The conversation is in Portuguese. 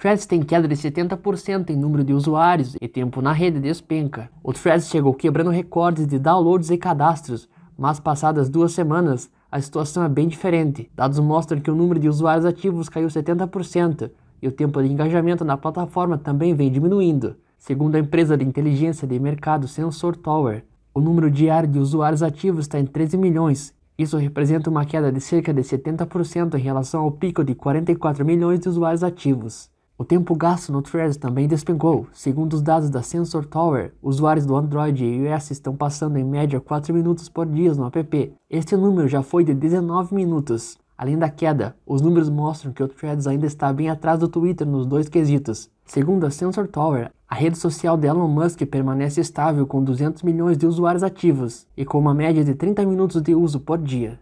Threads tem queda de 70% em número de usuários e tempo na rede despenca. O Threads chegou quebrando recordes de downloads e cadastros, mas passadas duas semanas, a situação é bem diferente. Dados mostram que o número de usuários ativos caiu 70% e o tempo de engajamento na plataforma também vem diminuindo. Segundo a empresa de inteligência de mercado Sensor Tower, o número diário de usuários ativos está em 13 milhões. Isso representa uma queda de cerca de 70% em relação ao pico de 44 milhões de usuários ativos. O tempo gasto no Threads também despencou. Segundo os dados da Sensor Tower, usuários do Android e iOS estão passando em média 4 minutos por dia no app. Este número já foi de 19 minutos. Além da queda, os números mostram que o Threads ainda está bem atrás do Twitter nos dois quesitos. Segundo a Sensor Tower, a rede social de Elon Musk permanece estável com 200 milhões de usuários ativos e com uma média de 30 minutos de uso por dia.